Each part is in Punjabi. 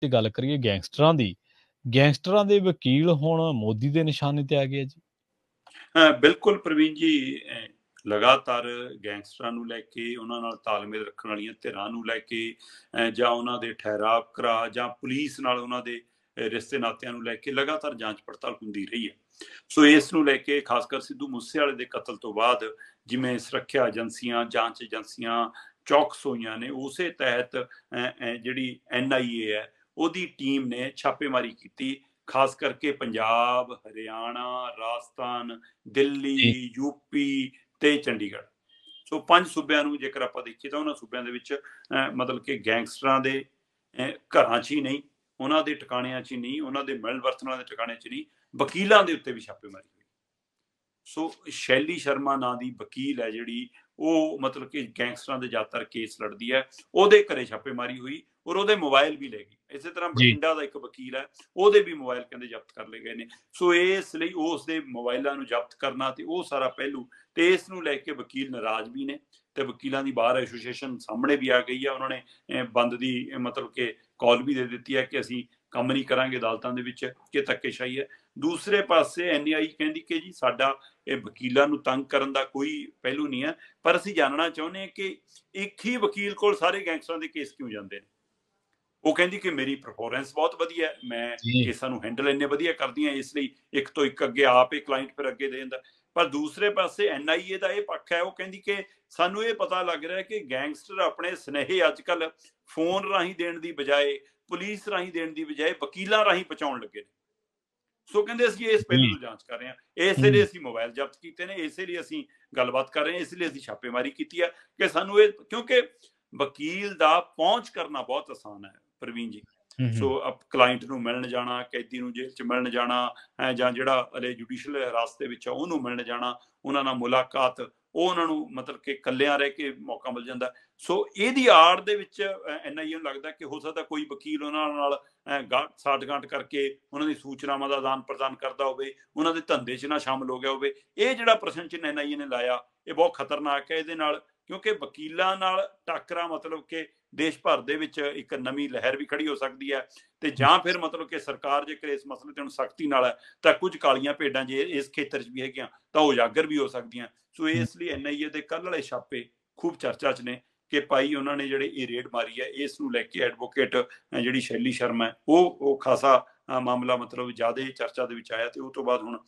ਤੇ ਗੱਲ ਕਰੀਏ ਗੈਂਗਸਟਰਾਂ ਦੀ ਗੈਂਗਸਟਰਾਂ ਦੇ ਵਕੀਲ ਹੁਣ ਮੋਦੀ ਦੇ ਨਿਸ਼ਾਨੇ ਤੇ ਆ ਗਏ ਜੀ ਬਿਲਕੁਲ ਪ੍ਰਵੀਨ ਜੀ ਲਗਾਤਾਰ ਗੈਂਗਸਟਰਾਂ ਨੂੰ ਲੈ ਕੇ ਉਹਨਾਂ ਨਾਲ ਤਾਲਮੇਲ ਰੱਖਣ ਵਾਲੀਆਂ ਧਿਰਾਂ ਨੂੰ ਲੈ ਕੇ ਜਾਂ ਉਹਨਾਂ ਦੇ ਠਹਿਰਾਵ ਕਰਾ ਜਾਂ ਪੁਲਿਸ ਨਾਲ ਉਹਨਾਂ ਦੇ ਰਿਸ਼ਤੇ ਨਾਤਿਆਂ ਨੂੰ ਲੈ ਕੇ ਲਗਾਤਾਰ ਜਾਂਚ ਪੜਤਾਲ ਹੁੰਦੀ ਰਹੀ ਹੈ ਸੋ ਇਸ ਨੂੰ ਲੈ ਕੇ ਖਾਸ ਕਰ ਸਿੱਧੂ ਵਾਲੇ ਦੇ ਕਤਲ ਤੋਂ ਬਾਅਦ ਜਿਵੇਂ ਸੁਰੱਖਿਆ ਏਜੰਸੀਆਂ ਜਾਂਚ ਏਜੰਸੀਆਂ ਚੌਕਸ ਹੋਈਆਂ ਨੇ ਉਸੇ ਤਹਿਤ ਜਿਹੜੀ ਐਨਆਈਏ ਹੈ ਉਹਦੀ ਟੀਮ ਨੇ ਛਾਪੇਮਾਰੀ ਕੀਤੀ ਖਾਸ ਕਰਕੇ ਪੰਜਾਬ ਹਰਿਆਣਾ ਰਾਜਸਥਾਨ ਦਿੱਲੀ ਯੂਪੀ ਤੇ ਚੰਡੀਗੜ੍ਹ ਸੋ ਪੰਜ ਸੂਬਿਆਂ ਨੂੰ ਜੇਕਰ ਆਪਾਂ ਦੇਖੀਏ ਤਾਂ ਉਹਨਾਂ ਸੂਬਿਆਂ ਦੇ ਵਿੱਚ ਮਤਲਬ ਕਿ ਗੈਂਗਸਟਰਾਂ ਦੇ ਘਰਾਂ 'ਚ ਹੀ ਨਹੀਂ ਉਹਨਾਂ ਦੇ ਟਿਕਾਣਿਆਂ 'ਚ ਹੀ ਨਹੀਂ ਉਹਨਾਂ ਦੇ ਮਿਲਣ ਵਰਤਨਾਂ ਦੇ ਟਿਕਾਣਿਆਂ 'ਚ ਨਹੀਂ ਵਕੀਲਾਂ ਦੇ ਉੱਤੇ ਵੀ ਛਾਪੇਮਾਰੀ ਹੋਈ ਸੋ ਸ਼ੈਲੀ ਸ਼ਰਮਾ ਨਾਂ ਦੀ ਵਕੀਲ ਹੈ ਜਿਹੜੀ ਉਹ ਮਤਲਬ ਕਿ ਗੈਂਗਸਟਰਾਂ ਦੇ ਜ਼ਿਆਦਾਤਰ ਕੇਸ ਲੜਦੀ ਹੈ ਉਹਦੇ ਘਰੇ ਛਾਪੇਮਾਰੀ ਹੋਈ ਔਰ ਉਹਦੇ ਮੋਬਾਈਲ ਵੀ ਲੈ ਗਈ ਇਸੇ ਤਰ੍ਹਾਂ ਬਠਿੰਡਾ ਦਾ ਇੱਕ ਵਕੀਲ ਹੈ ਉਹਦੇ ਵੀ ਮੋਬਾਈਲ ਕਹਿੰਦੇ ਜ਼ਬਤ ਕਰ ਲਏ ਗਏ ਨੇ ਸੋ ਇਸ ਲਈ ਉਸ ਦੇ ਮੋਬਾਈਲਾਂ ਨੂੰ ਜ਼ਬਤ ਕਰਨਾ ਤੇ ਉਹ ਸਾਰਾ ਪਹਿਲੂ ਤੇ ਇਸ ਨੂੰ ਲੈ ਕੇ ਵਕੀਲ ਨਾਰਾਜ਼ ਵੀ ਨੇ ਤੇ ਵਕੀਲਾਂ ਦੀ ਬਾਹਰ ਐਸੋਸੀਏਸ਼ਨ ਸਾਹਮਣੇ ਵੀ ਆ ਗਈ ਹੈ ਉਹਨਾਂ ਨੇ ਬੰਦ ਦੀ ਮਤਲਬ ਕਿ ਕਾਲ ਵੀ ਦੇ ਦਿੱਤੀ ਹੈ ਕਿ ਅਸੀਂ ਕੰਮ ਨਹੀਂ ਕਰਾਂਗੇ ਅਦਾਲਤਾਂ ਦੇ ਵਿੱਚ ਕਿ ਤੱਕੇਸ਼ਾਈ ਹੈ ਦੂਸਰੇ ਪਾਸੇ ਐਨਆਈ e ਕਹਿੰਦੀ ਕਿ ਜੀ ਸਾਡਾ ਇਹ ਵਕੀਲਾਂ ਨੂੰ ਤੰਗ ਕਰਨ ਦਾ ਕੋਈ ਪਹਿਲੂ ਨਹੀਂ ਹੈ ਪਰ ਅਸੀਂ ਜਾਣਨਾ ਚਾਹੁੰਦੇ ਹਾਂ ਕਿ ਇੱਕ ਹੀ ਵਕੀਲ ਕੋਲ ਸਾਰੇ ਗੈਂਗਸਟਰਾਂ ਦੇ ਕੇਸ ਕਿਉਂ ਜਾਂਦੇ ਨੇ ਉਹ ਕਹਿੰਦੀ ਕਿ ਮੇਰੀ ਪਰਫਾਰਮੈਂਸ ਬਹੁਤ ਵਧੀਆ ਹੈ ਮੈਂ ਕੇਸਾਂ ਨੂੰ ਹੈਂਡਲ ਇੰਨੇ ਵਧੀਆ ਕਰਦੀ ਹਾਂ ਇਸ ਲਈ ਇੱਕ ਤੋਂ ਇੱਕ ਅੱਗੇ ਆਪ ਹੀ ਕਲਾਇੰਟ ਫਿਰ ਅੱਗੇ ਦੇ ਜਾਂਦਾ ਪਰ ਦੂਸਰੇ ਪਾਸੇ ਐਨਆਈਏ ਦਾ ਇਹ ਪੱਖ ਹੈ ਉਹ ਕਹਿੰਦੀ ਕਿ ਸਾਨੂੰ ਇਹ ਪਤਾ ਲੱਗ ਰਿਹਾ ਹੈ ਕਿ ਗੈਂਗਸਟਰ ਆਪਣੇ ਸਨੇਹੇ ਅੱਜਕੱਲ ਫੋਨ ਰਾਹੀਂ ਦੇਣ ਦੀ ਬਜਾਏ ਪੁਲਿਸ ਰਾਹੀਂ ਦੇਣ ਦੀ ਬਜਾਏ ਵਕੀਲਾਂ ਰਾਹੀਂ ਪਹੁੰਚਾਉਣ ਲੱਗੇ ਨੇ ਸੋ ਕਹਿੰਦੇ ਅਸੀਂ ਇਸ ਪਹਿਲੂ ਨੂੰ ਜਾਂਚ ਕਰ ਰਹੇ ਹਾਂ ਇਸੇ ਲਈ ਅਸੀਂ ਮੋਬਾਈਲ ਜ਼ਬਤ ਕੀਤੇ ਨੇ ਇਸੇ ਲਈ ਅਸੀਂ ਗੱਲਬਾਤ ਕਰ ਰਹੇ ਹਾਂ ਇਸੇ ਲਈ ਅਸੀਂ ਛਾਪੇਮਾਰੀ ਕੀਤੀ ਹੈ ਕਿ ਸਾਨੂੰ ਇਹ ਕਿਉਂਕਿ ਵਕੀਲ ਦਾ ਪਹੁੰਚ ਕਰਨਾ ਬਹੁਤ ਆਸਾਨ ਹੈ ਪ੍ਰਵੀਨ ਜੀ ਸੋ ਅਪ ਕਲਾਇੰਟ ਨੂੰ ਮਿਲਣ ਜਾਣਾ ਕੈਦੀ ਨੂੰ ਜੇਲ੍ਹ 'ਚ ਮਿਲਣ ਜਾਣਾ ਜਾਂ ਜਿਹੜਾ ਅਲੇ ਜੁਡੀਸ਼ੀਅਲ ਰਸਤੇ ਵਿੱਚ ਆ ਉਹਨੂੰ ਮਿਲਣ ਜਾਣਾ ਉਹਨਾਂ ਨਾਲ ਮੁਲਾਕਾਤ ਉਹ ਉਹਨਾਂ ਨੂੰ ਮਤਲਬ ਕਿ ਕੱਲਿਆਂ ਰਹਿ ਕੇ ਮੌਕਾ ਮਿਲ ਜਾਂਦਾ ਸੋ ਇਹਦੀ ਆੜ ਦੇ ਵਿੱਚ ਐਨਆਈਏ ਨੂੰ ਲੱਗਦਾ ਕਿ ਹੋ ਸਕਦਾ ਕੋਈ ਵਕੀਲ ਉਹਨਾਂ ਨਾਲ ਸਾਟਗਾਂਟ ਕਰਕੇ ਉਹਨਾਂ ਦੀ ਸੂਚਨਾਵਾਂ ਦਾ ਆਦਾਨ ਪ੍ਰਦਾਨ ਕਰਦਾ ਹੋਵੇ ਉਹਨਾਂ ਦੇ ਧੰਦੇ 'ਚ ਨਾ ਸ਼ਾਮਲ ਹੋ ਗਿਆ ਹੋਵੇ ਇਹ ਜਿਹੜਾ ਪ੍ਰਸ਼ਨ ਚਿੰਨ ਐਨਆਈਏ ਨੇ ਲਾਇਆ ਇਹ ਬਹੁਤ ਖਤਰਨਾਕ ਹੈ ਇਹਦੇ ਨਾਲ ਕਿਉਂਕਿ ਵਕੀਲਾਂ ਨਾਲ ਟਾਕਰਾ ਮਤਲਬ ਕਿ ਦੇਸ਼ ਭਰ ਦੇ ਵਿੱਚ ਇੱਕ ਨਵੀਂ ਲਹਿਰ ਵੀ ਖੜੀ ਹੋ ਸਕਦੀ ਹੈ ਤੇ ਜਾਂ ਫਿਰ ਮਤਲਬ ਕਿ ਸਰਕਾਰ ਜੇਕਰ ਇਸ ਮਸਲੇ ਤੇ ਹੁਣ ਸਖਤੀ ਨਾਲ ਹੈ ਤਾਂ ਕੁਝ ਕਾਲੀਆਂ ਭੇਡਾਂ ਜੇ ਇਸ ਖੇਤਰ 'ਚ ਵੀ ਹੈਗੀਆਂ ਤਾਂ ਉਜਾਗਰ ਵੀ ਹੋ ਸਕਦੀਆਂ ਸੋ ਇਸ ਲਈ ਐਨਆਈਏ ਦੇ ਕੱਲ ਵਾਲੇ ਛਾਪੇ ਖੂਬ ਚਰਚਾ 'ਚ ਨੇ ਕਿ ਭਾਈ ਉਹਨਾਂ ਨੇ ਜਿਹੜੇ ਇਹ ਰੇਡ ਮਾਰੀ ਹੈ ਇਸ ਨੂੰ ਲੈ ਕੇ ਐਡਵੋਕੇਟ ਜਿਹੜੀ ਸ਼ੈਲੀ ਸ਼ਰਮਾ ਉਹ ਉਹ ਖਾਸਾ ਮਾਮਲਾ ਮਤਲਬ ਜ਼ਿਆਦਾ ਚਰਚਾ ਦੇ ਵਿੱਚ ਆਇਆ ਤੇ ਉਹ ਤੋਂ ਬਾਅਦ ਹੁਣ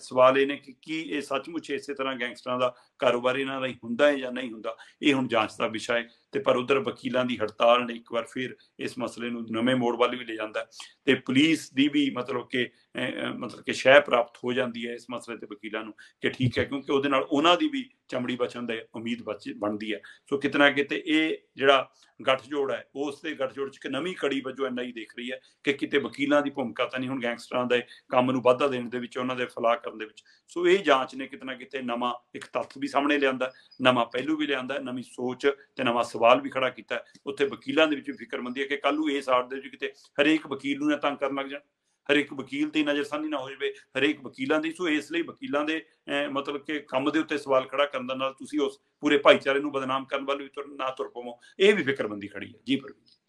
ਸਵਾਲ ਇਹ ਨੇ ਕਿ ਕੀ ਇਹ ਸੱਚਮੁੱਚ ਇਸੇ ਤਰ੍ਹਾਂ ਗੈਂਗਸਟਰਾਂ ਦਾ ਕਾਰੋਬਾਰ ਇਹਨਾਂ ਦਾ ਹੀ ਹੁੰਦਾ ਹੈ ਜਾਂ ਨਹੀਂ ਹੁੰਦਾ ਇਹ ਹੁਣ ਜਾਂਚ ਦਾ ਵਿਸ਼ਾ ਹੈ ਤੇ ਪਰ ਉਧਰ ਵਕੀਲਾਂ ਦੀ ਹੜਤਾਲ ਨੇ ਇੱਕ ਵਾਰ ਫਿਰ ਇਸ ਮਸਲੇ ਨੂੰ ਨਵੇਂ ਮੋੜ ਵੱਲ ਵੀ ਲੈ ਜਾਂਦਾ ਤੇ ਪੁਲਿਸ ਦੀ ਵੀ ਮਤਲਬ ਕਿ ਮਤਲਬ ਕਿ ਸ਼ਹਿ ਪ੍ਰਾਪਤ ਹੋ ਜਾਂਦੀ ਹੈ ਇਸ ਮਸਲੇ ਤੇ ਵਕੀਲਾਂ ਨੂੰ ਕਿ ਠੀਕ ਹੈ ਕਿਉਂਕਿ ਉਹਦੇ ਨਾਲ ਉਹਨਾਂ ਦੀ ਵੀ ਚਮੜੀ ਬਚਣ ਦੀ ਉਮੀਦ ਬਣਦੀ ਹੈ ਸੋ ਕਿਤਨਾ ਕਿਤੇ ਇਹ ਜਿਹੜਾ ਗੱਠਜੋੜ ਹੈ ਉਸ ਦੇ ਗੱਠਜੋੜ 'ਚ ਇੱਕ ਨਵੀਂ ਕੜੀ ਵਜੋਂ ਐਨਆਈ ਦੇਖ ਰਹੀ ਹੈ ਕਿ ਕਿਤੇ ਵਕੀਲਾਂ ਦੀ ਭੂਮਿਕਾ ਤਾਂ ਨਹੀਂ ਹੁਣ ਗੈਂਗਸਟਰਾਂ ਦੇ ਕੰਮ ਨੂੰ ਵਾਧਾ ਦੇਣ ਦੇ ਵਿੱਚ ਉਹਨਾਂ ਦੇ ਫਲਾਹ ਕਰਨ ਦੇ ਵਿੱਚ ਸੋ ਇਹ ਜਾਂਚ ਨੇ ਕਿਤਨਾ ਕਿਤੇ ਨਵਾਂ ਇੱਕ ਤੱਤ ਵੀ ਸਾਹਮਣੇ ਲਿਆਂਦਾ ਨਵਾਂ ਪਹਿਲੂ ਵੀ ਲਿਆਂਦਾ ਨਵੀਂ ਸੋਚ ਤੇ ਨਵਾਂ ਸਵਾਲ ਵੀ ਖੜਾ ਕੀਤਾ ਉੱਥੇ ਵਕੀਲਾਂ ਦੇ ਵਿੱਚ ਵੀ ਫਿਕਰਮੰਦੀ ਹੈ ਕਿ ਕੱਲ ਨੂੰ ਇਸ ਆਰਡਰ ਦੇ ਵਿੱਚ ਕਿਤੇ ਹਰੇਕ ਵਕੀਲ ਨੂੰ ਨਾ ਤੰਗ ਕਰਨ ਲੱਗ ਜਾਣ ਹਰੇਕ ਵਕੀਲ ਤੇ ਨਜ਼ਰਸਾਨੀ ਨਾ ਹੋ ਜਾਵੇ ਹਰੇਕ ਵਕੀਲਾਂ ਦੀ ਸੋ ਇਸ ਲਈ ਵਕੀਲਾਂ ਦੇ ਮਤਲਬ ਕਿ ਕੰਮ ਦੇ ਉੱਤੇ ਸਵਾਲ ਖੜਾ ਕਰਨ ਦਾ ਨਾਲ ਤੁਸੀਂ ਉਸ ਪੂਰੇ ਭਾਈਚਾਰੇ ਨੂੰ ਬਦਨਾਮ ਕਰਨ ਵੱਲ ਵੀ ਨਾ ਤੁਰ ਪਵੋ ਇਹ ਵੀ ਫਿਕਰਮੰਦੀ ਖੜੀ ਹੈ ਜੀ ਪਰ